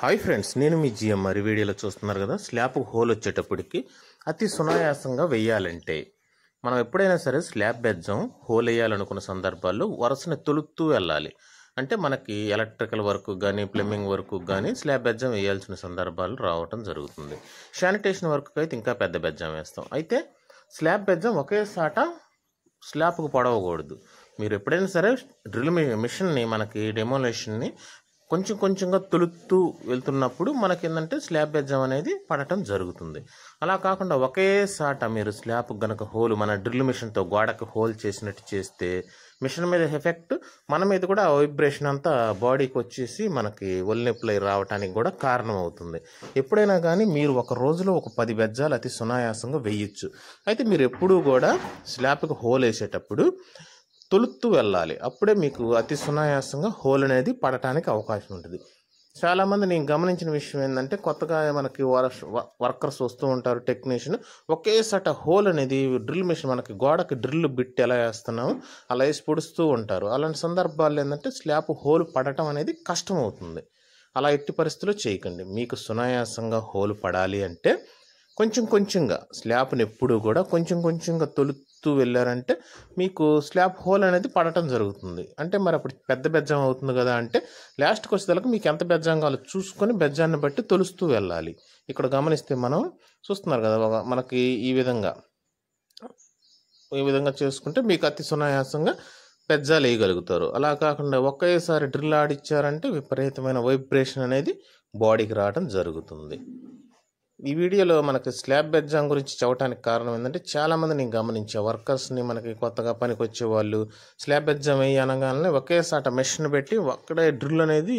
hi friends నేను మీ GM మరి వీడియోలో చూస్తున్నారు కదా స్లాబ్ హోల్ వచ్చేటప్పటికి అతి సునాయాసంగా వేయాలంటే మనం ఎప్పుడైనా సరే స్లాబ్ బెజ్జం హోల్ వేయాలనుకున్న సందర్భాల్లో వరుసని తొలుతూ వెళ్ళాలి అంటే మనకి ఎలక్ట్రికల్ వర్క్ కానీ ప్లంబింగ్ వర్క్ కానీ స్లాబ్ బెజ్జం వేయాల్సిన సందర్భాలు రావటం జరుగుతుంది శానిటేషన్ వర్క్కి అయితే ఇంకా పెద్ద బెజ్జం వేస్తాం అయితే స్లాబ్ బెజ్జం ఒకే సాట స్లాబ్కు పడవకూడదు మీరు ఎప్పుడైనా సరే డ్రిల్ మిషన్ని మనకి డెమోలేషన్ని కొంచెం కొంచెంగా తొలుతూ వెళ్తున్నప్పుడు మనకి ఏంటంటే స్లాబ్ బెజ్జం అనేది పడటం జరుగుతుంది అలా కాకుండా ఒకే సాట మీరు స్లాబ్ గనక హోల్ మన డ్రిల్ మిషన్తో గోడకు హోల్ చేసినట్టు చేస్తే మిషన్ మీద ఎఫెక్ట్ మన మీద కూడా వైబ్రేషన్ అంతా బాడీకి వచ్చేసి మనకి ఒల్నిప్లై రావడానికి కూడా కారణం అవుతుంది ఎప్పుడైనా కానీ మీరు ఒక రోజులో ఒక పది బెజ్జాలు అతి సునాయాసంగా వేయచ్చు అయితే మీరు ఎప్పుడూ కూడా స్లాబ్కి హోల్ వేసేటప్పుడు తొలుత్తు వెళ్ళాలి అప్పుడే మీకు అతి సునాయాసంగా హోల్ అనేది పడటానికి అవకాశం ఉంటుంది చాలామంది నేను గమనించిన విషయం ఏంటంటే కొత్తగా మనకి వర్కర్స్ వస్తూ ఉంటారు టెక్నీషియన్ ఒకేసారి హోల్ అనేది డ్రిల్ మిషన్ మనకి గోడకి డ్రిల్ బిట్ ఎలా వేస్తున్నాము అలా వేసి పొడుస్తూ ఉంటారు అలాంటి సందర్భాల్లో ఏంటంటే స్లాబ్ హోల్ పడటం అనేది కష్టం అవుతుంది అలా ఎట్టి పరిస్థితుల్లో చేయకండి మీకు సునాయాసంగా హోల్ పడాలి అంటే కొంచెం కొంచెంగా స్లాబ్ని ఎప్పుడు కూడా కొంచెం కొంచెంగా తొలుతూ వెళ్ళారంటే మీకు స్లాబ్ హోల్ అనేది పడటం జరుగుతుంది అంటే మరి అప్పుడు పెద్ద బెజ్జం అవుతుంది కదా అంటే లాస్ట్కి వచ్చేదాకా మీకు ఎంత బెజ్జం కావాలో చూసుకొని బెజ్జాన్ని బట్టి తొలుస్తూ వెళ్ళాలి ఇక్కడ గమనిస్తే మనం చూస్తున్నారు కదా మనకి ఈ విధంగా ఈ విధంగా చేసుకుంటే మీకు అతి సునాయాసంగా పెజ్జాలు వేయగలుగుతారు అలా కాకుండా ఒకేసారి డ్రిల్ ఆడిచ్చారంటే విపరీతమైన వైబ్రేషన్ అనేది బాడీకి రావడం జరుగుతుంది ఈ వీడియోలో మనకి స్లాబ్ ఎగ్జామ్ గురించి చెప్పడానికి కారణం ఏంటంటే చాలామంది నేను గమనించే వర్కర్స్ని మనకి కొత్తగా పనికి వచ్చేవాళ్ళు స్లాబ్ ఎగ్జామ్ అయ్యి అనగానే ఒకేసాట మెషిన్ పెట్టి ఒక్కడే డ్రిల్ అనేది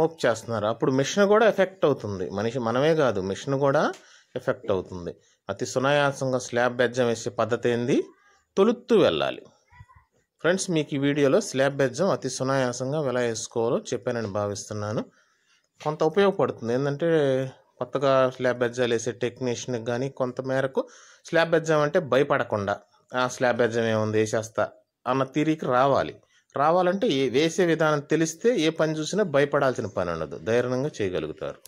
మోప్ చేస్తున్నారు అప్పుడు మెషిన్ కూడా ఎఫెక్ట్ అవుతుంది మనిషి మనమే కాదు మెషిన్ కూడా ఎఫెక్ట్ అవుతుంది అతి సునాయాసంగా స్లాబ్ బెజ్జం వేసే పద్ధతి ఏంది తొలుత్తు వెళ్ళాలి ఫ్రెండ్స్ మీకు ఈ వీడియోలో స్లాబ్ బెజ్జం అతి సునాయాసంగా ఎలా వేసుకోవాలో చెప్పానని భావిస్తున్నాను కొంత ఉపయోగపడుతుంది ఏంటంటే కొత్తగా స్లాబ్ ఎగ్జామ్ వేసే టెక్నీషియన్కి కానీ కొంతమేరకు స్లాబ్ ఎగ్జామ్ అంటే భయపడకుండా ఆ స్లాబ్ ఎగ్జామ్ ఏముంది వేసేస్తా అన్న తీరికి రావాలి రావాలంటే వేసే విధానం తెలిస్తే ఏ పని చూసినా భయపడాల్సిన పని ఉండదు ధైర్యంగా చేయగలుగుతారు